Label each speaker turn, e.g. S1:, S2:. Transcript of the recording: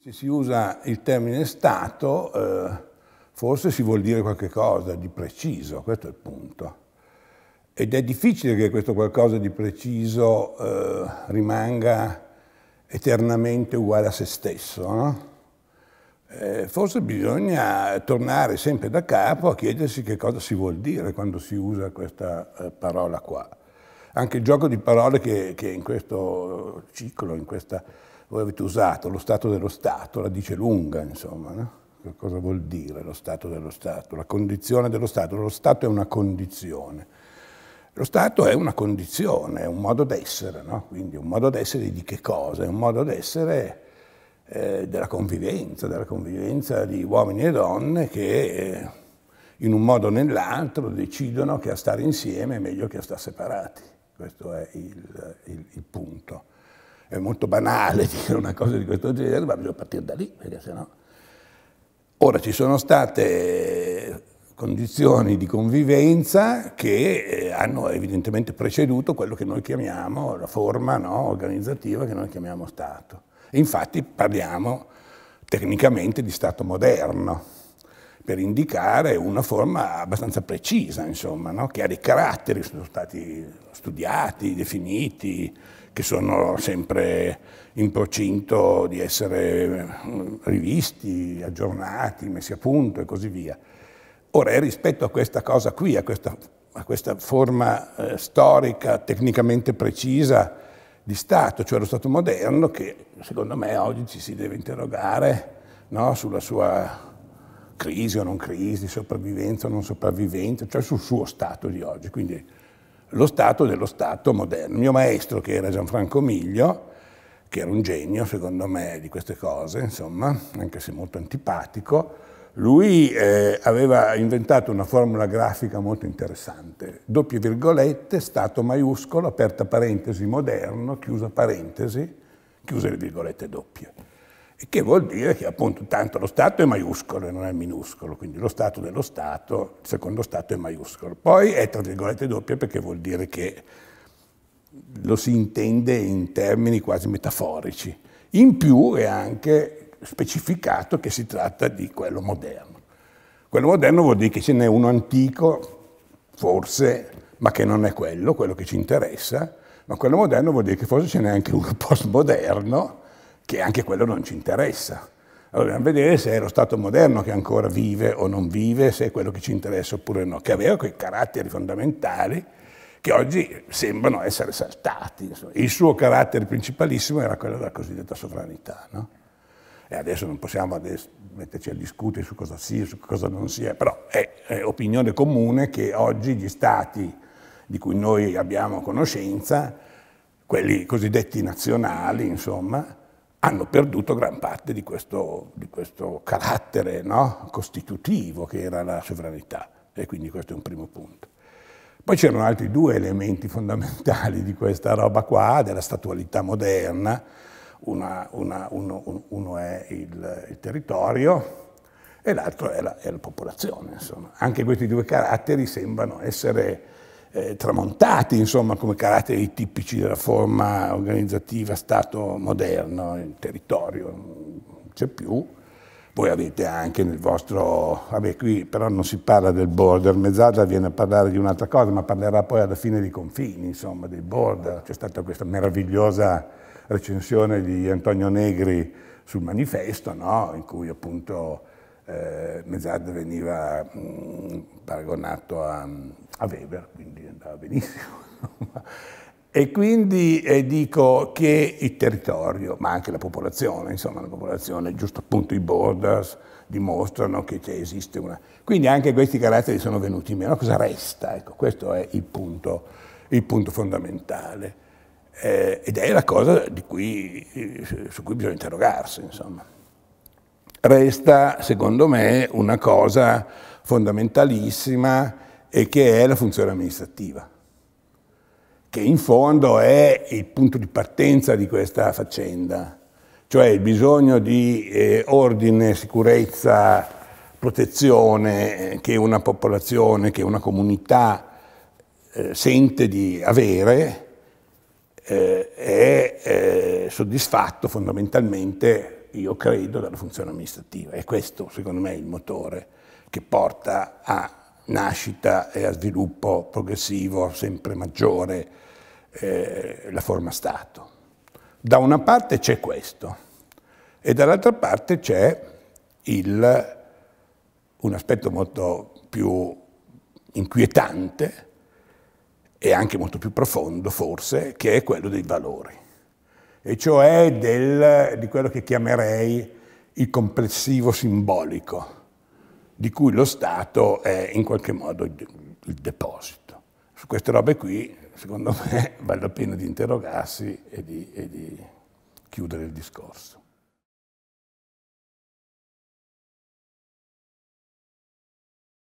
S1: Se si usa il termine Stato, eh, forse si vuol dire qualcosa di preciso, questo è il punto. Ed è difficile che questo qualcosa di preciso eh, rimanga eternamente uguale a se stesso. No? Eh, forse bisogna tornare sempre da capo a chiedersi che cosa si vuol dire quando si usa questa eh, parola qua. Anche il gioco di parole che, che in questo ciclo, in questa voi avete usato lo Stato dello Stato, la dice lunga, insomma, no? Che cosa vuol dire lo Stato dello Stato? La condizione dello Stato, lo Stato è una condizione. Lo Stato è una condizione, è un modo d'essere, no? Quindi un modo d'essere di che cosa? È un modo d'essere eh, della convivenza, della convivenza di uomini e donne che eh, in un modo o nell'altro decidono che a stare insieme è meglio che a stare separati. Questo è il, il, il punto è molto banale dire una cosa di questo genere, ma bisogna partire da lì, perché sennò... Ora ci sono state condizioni di convivenza che eh, hanno evidentemente preceduto quello che noi chiamiamo la forma no, organizzativa che noi chiamiamo Stato. E infatti parliamo tecnicamente di Stato moderno, per indicare una forma abbastanza precisa, insomma, no, che ha dei caratteri, sono stati studiati, definiti, che sono sempre in procinto di essere eh, rivisti, aggiornati, messi a punto e così via. Ora, è rispetto a questa cosa qui, a questa, a questa forma eh, storica tecnicamente precisa di Stato, cioè lo Stato moderno, che secondo me oggi ci si deve interrogare no, sulla sua crisi o non crisi, sopravvivenza o non sopravvivenza, cioè sul suo Stato di oggi. Quindi lo Stato dello Stato moderno. Il mio maestro, che era Gianfranco Miglio, che era un genio, secondo me, di queste cose, insomma, anche se molto antipatico, lui eh, aveva inventato una formula grafica molto interessante. Doppie virgolette, Stato maiuscolo, aperta parentesi, moderno, chiusa parentesi, chiuse le virgolette doppie che vuol dire che appunto tanto lo Stato è maiuscolo e non è minuscolo, quindi lo Stato dello Stato, il secondo Stato è maiuscolo. Poi è tra virgolette doppia perché vuol dire che lo si intende in termini quasi metaforici. In più è anche specificato che si tratta di quello moderno. Quello moderno vuol dire che ce n'è uno antico, forse, ma che non è quello, quello che ci interessa, ma quello moderno vuol dire che forse ce n'è anche uno postmoderno, che anche quello non ci interessa. Allora dobbiamo vedere se è lo Stato moderno che ancora vive o non vive, se è quello che ci interessa oppure no, che aveva quei caratteri fondamentali che oggi sembrano essere saltati. Il suo carattere principalissimo era quello della cosiddetta sovranità. No? E adesso non possiamo metterci a discutere su cosa sia, su cosa non sia, però è, è opinione comune che oggi gli Stati di cui noi abbiamo conoscenza, quelli cosiddetti nazionali, insomma, hanno perduto gran parte di questo, di questo carattere no? costitutivo che era la sovranità e quindi questo è un primo punto. Poi c'erano altri due elementi fondamentali di questa roba qua, della statualità moderna, una, una, uno, uno, è il, il territorio e l'altro è, la, è la popolazione. Insomma. Anche questi due caratteri sembrano essere eh, tramontati, insomma, come caratteri tipici della forma organizzativa Stato moderno, il territorio non c'è più. Voi avete anche nel vostro, vabbè qui però non si parla del border, Mezzadra viene a parlare di un'altra cosa, ma parlerà poi alla fine dei confini, insomma, dei border. C'è stata questa meravigliosa recensione di Antonio Negri sul manifesto, no? in cui appunto eh, Mezzard veniva mh, mm, paragonato a, a, Weber, quindi andava benissimo. e quindi eh, dico che il territorio, ma anche la popolazione, insomma la popolazione, giusto appunto i borders, dimostrano che esiste una... Quindi anche questi caratteri sono venuti meno. Cosa resta? Ecco, questo è il punto, il punto fondamentale. Eh, ed è la cosa cui, eh, su cui bisogna interrogarsi, insomma resta, secondo me, una cosa fondamentalissima e che è la funzione amministrativa, che in fondo è il punto di partenza di questa faccenda, cioè il bisogno di eh, ordine, sicurezza, protezione eh, che una popolazione, che una comunità eh, sente di avere, eh, è eh, soddisfatto fondamentalmente io credo, dalla funzione amministrativa. E questo, secondo me, è il motore che porta a nascita e a sviluppo progressivo sempre maggiore eh, la forma Stato. Da una parte c'è questo e dall'altra parte c'è un aspetto molto più inquietante e anche molto più profondo forse, che è quello dei valori e cioè del, di quello che chiamerei il complessivo simbolico, di cui lo Stato è in qualche modo il deposito. Su queste robe qui, secondo me, vale la pena di interrogarsi e di, e di chiudere il discorso.